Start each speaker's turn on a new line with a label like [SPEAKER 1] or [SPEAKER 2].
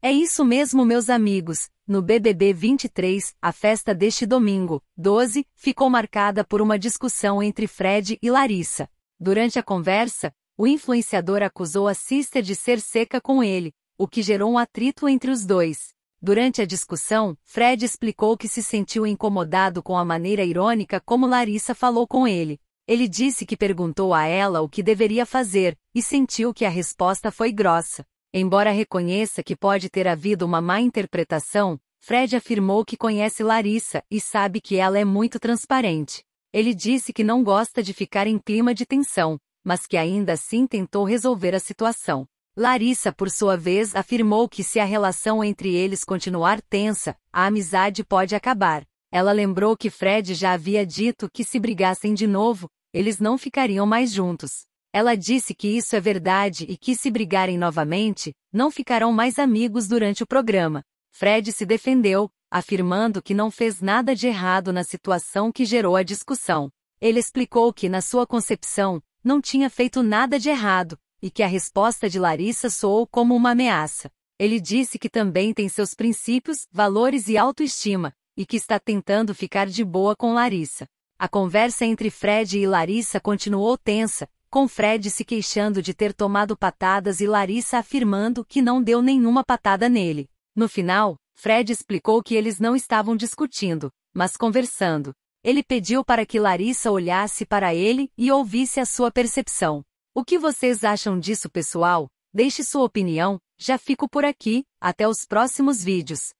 [SPEAKER 1] É isso mesmo, meus amigos. No BBB 23, a festa deste domingo, 12, ficou marcada por uma discussão entre Fred e Larissa. Durante a conversa, o influenciador acusou a sister de ser seca com ele, o que gerou um atrito entre os dois. Durante a discussão, Fred explicou que se sentiu incomodado com a maneira irônica como Larissa falou com ele. Ele disse que perguntou a ela o que deveria fazer e sentiu que a resposta foi grossa. Embora reconheça que pode ter havido uma má interpretação, Fred afirmou que conhece Larissa e sabe que ela é muito transparente. Ele disse que não gosta de ficar em clima de tensão, mas que ainda assim tentou resolver a situação. Larissa, por sua vez, afirmou que se a relação entre eles continuar tensa, a amizade pode acabar. Ela lembrou que Fred já havia dito que se brigassem de novo, eles não ficariam mais juntos. Ela disse que isso é verdade e que se brigarem novamente, não ficarão mais amigos durante o programa. Fred se defendeu, afirmando que não fez nada de errado na situação que gerou a discussão. Ele explicou que, na sua concepção, não tinha feito nada de errado, e que a resposta de Larissa soou como uma ameaça. Ele disse que também tem seus princípios, valores e autoestima, e que está tentando ficar de boa com Larissa. A conversa entre Fred e Larissa continuou tensa, com Fred se queixando de ter tomado patadas e Larissa afirmando que não deu nenhuma patada nele. No final, Fred explicou que eles não estavam discutindo, mas conversando. Ele pediu para que Larissa olhasse para ele e ouvisse a sua percepção. O que vocês acham disso, pessoal? Deixe sua opinião, já fico por aqui, até os próximos vídeos.